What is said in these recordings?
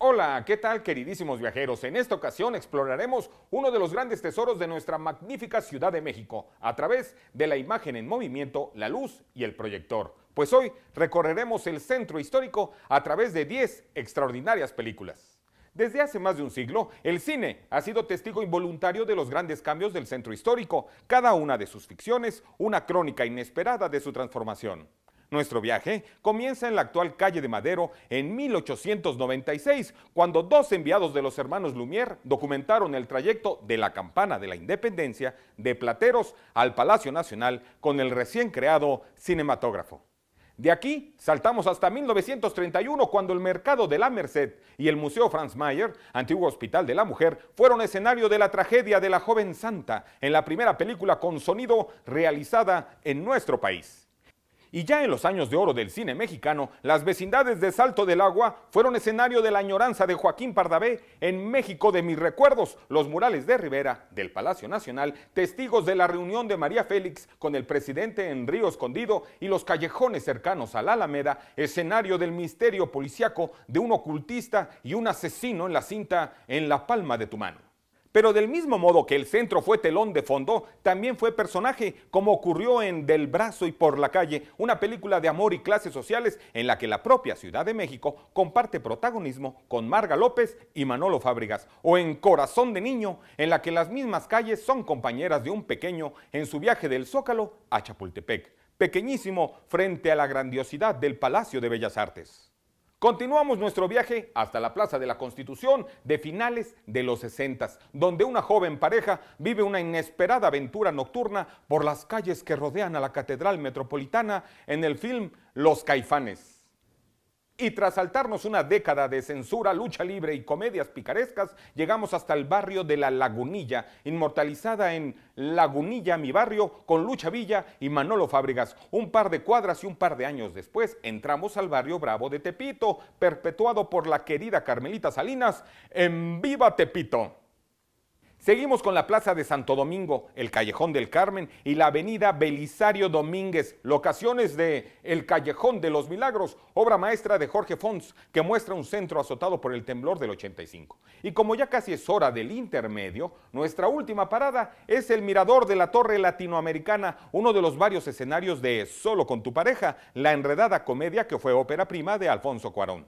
Hola, ¿qué tal queridísimos viajeros? En esta ocasión exploraremos uno de los grandes tesoros de nuestra magnífica Ciudad de México a través de la imagen en movimiento, la luz y el proyector. Pues hoy recorreremos el centro histórico a través de 10 extraordinarias películas. Desde hace más de un siglo, el cine ha sido testigo involuntario de los grandes cambios del centro histórico, cada una de sus ficciones, una crónica inesperada de su transformación. Nuestro viaje comienza en la actual calle de Madero en 1896, cuando dos enviados de los hermanos Lumière documentaron el trayecto de la campana de la independencia de Plateros al Palacio Nacional con el recién creado cinematógrafo. De aquí saltamos hasta 1931 cuando el mercado de la Merced y el Museo Franz Mayer, antiguo hospital de la mujer, fueron escenario de la tragedia de la joven santa en la primera película con sonido realizada en nuestro país. Y ya en los años de oro del cine mexicano, las vecindades de Salto del Agua fueron escenario de la añoranza de Joaquín Pardavé en México de mis recuerdos, los murales de Rivera, del Palacio Nacional, testigos de la reunión de María Félix con el presidente en Río Escondido y los callejones cercanos a la Alameda, escenario del misterio policiaco de un ocultista y un asesino en la cinta En la palma de tu mano. Pero del mismo modo que el centro fue telón de fondo, también fue personaje, como ocurrió en Del Brazo y Por la Calle, una película de amor y clases sociales en la que la propia Ciudad de México comparte protagonismo con Marga López y Manolo Fábricas, o en Corazón de Niño, en la que las mismas calles son compañeras de un pequeño en su viaje del Zócalo a Chapultepec, pequeñísimo frente a la grandiosidad del Palacio de Bellas Artes. Continuamos nuestro viaje hasta la Plaza de la Constitución de finales de los 60, donde una joven pareja vive una inesperada aventura nocturna por las calles que rodean a la Catedral Metropolitana en el film Los Caifanes. Y tras saltarnos una década de censura, lucha libre y comedias picarescas, llegamos hasta el barrio de La Lagunilla, inmortalizada en Lagunilla, mi barrio, con Lucha Villa y Manolo Fábregas. Un par de cuadras y un par de años después entramos al barrio Bravo de Tepito, perpetuado por la querida Carmelita Salinas, en Viva Tepito. Seguimos con la Plaza de Santo Domingo, el Callejón del Carmen y la Avenida Belisario Domínguez, locaciones de El Callejón de los Milagros, obra maestra de Jorge Fons, que muestra un centro azotado por el temblor del 85. Y como ya casi es hora del intermedio, nuestra última parada es el mirador de la Torre Latinoamericana, uno de los varios escenarios de Solo con tu pareja, la enredada comedia que fue ópera prima de Alfonso Cuarón.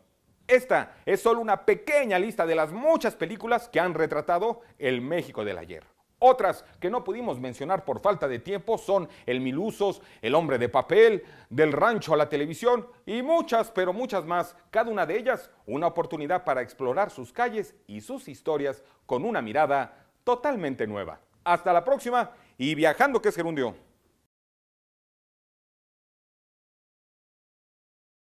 Esta es solo una pequeña lista de las muchas películas que han retratado el México del ayer. Otras que no pudimos mencionar por falta de tiempo son El Milusos, El Hombre de Papel, Del Rancho a la Televisión y muchas, pero muchas más. Cada una de ellas una oportunidad para explorar sus calles y sus historias con una mirada totalmente nueva. Hasta la próxima y viajando que es Gerundio.